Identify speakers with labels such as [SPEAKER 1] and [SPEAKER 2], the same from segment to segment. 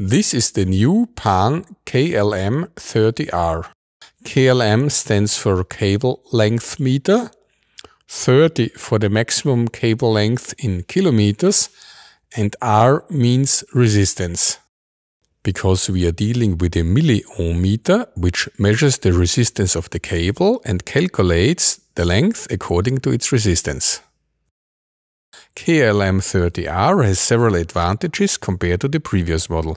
[SPEAKER 1] This is the new PAN KLM 30R. KLM stands for cable length meter, 30 for the maximum cable length in kilometers, and R means resistance. Because we are dealing with a milliohm meter, which measures the resistance of the cable and calculates the length according to its resistance. KLM30R has several advantages compared to the previous model.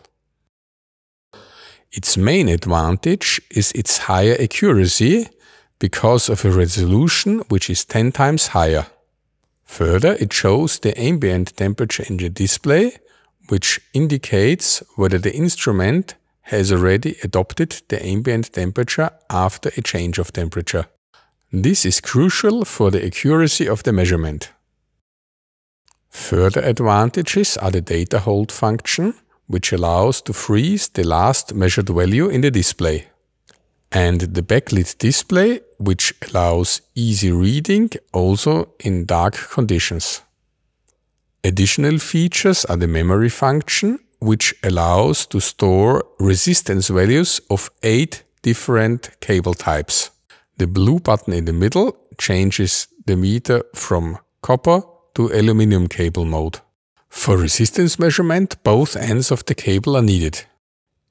[SPEAKER 1] Its main advantage is its higher accuracy because of a resolution which is 10 times higher. Further, it shows the ambient temperature in the display, which indicates whether the instrument has already adopted the ambient temperature after a change of temperature. This is crucial for the accuracy of the measurement. Further advantages are the data hold function, which allows to freeze the last measured value in the display. And the backlit display, which allows easy reading also in dark conditions. Additional features are the memory function, which allows to store resistance values of eight different cable types. The blue button in the middle changes the meter from copper to aluminum cable mode. For resistance measurement, both ends of the cable are needed.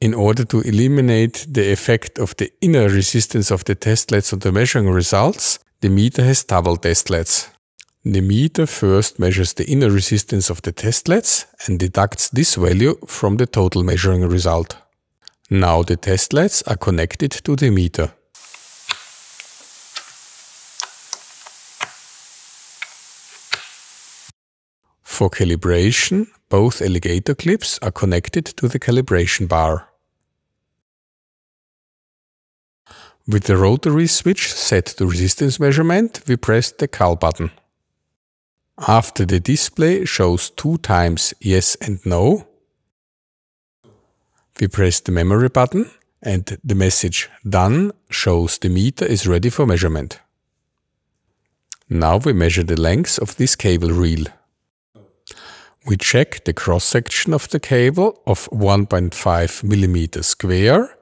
[SPEAKER 1] In order to eliminate the effect of the inner resistance of the testlets on the measuring results, the meter has double testlets. The meter first measures the inner resistance of the testlets and deducts this value from the total measuring result. Now the testlets are connected to the meter. For calibration, both alligator clips are connected to the calibration bar. With the rotary switch set to resistance measurement, we press the CAL button. After the display shows two times yes and no, we press the memory button and the message done shows the meter is ready for measurement. Now we measure the length of this cable reel we check the cross-section of the cable of 1.5 mm square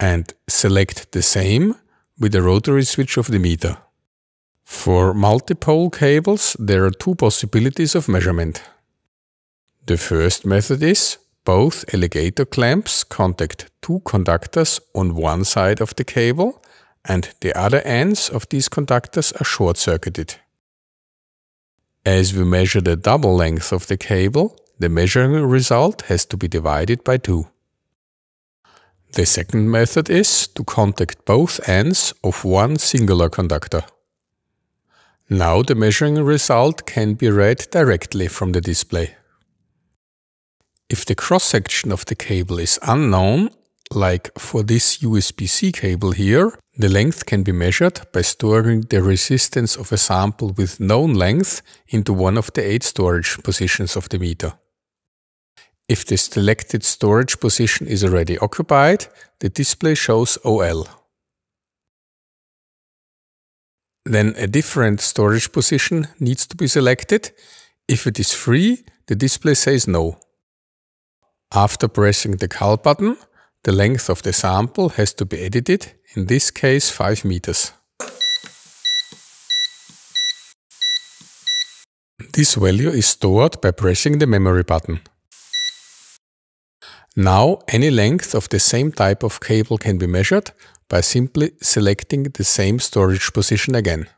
[SPEAKER 1] and select the same with the rotary switch of the meter. For multipole cables there are two possibilities of measurement. The first method is both alligator clamps contact two conductors on one side of the cable and the other ends of these conductors are short-circuited. As we measure the double length of the cable, the measuring result has to be divided by 2. The second method is to contact both ends of one singular conductor. Now the measuring result can be read directly from the display. If the cross-section of the cable is unknown, like for this USB-C cable here, the length can be measured by storing the resistance of a sample with known length into one of the eight storage positions of the meter. If the selected storage position is already occupied, the display shows OL. Then a different storage position needs to be selected. If it is free, the display says no. After pressing the call button, the length of the sample has to be edited, in this case 5 meters. This value is stored by pressing the memory button. Now any length of the same type of cable can be measured by simply selecting the same storage position again.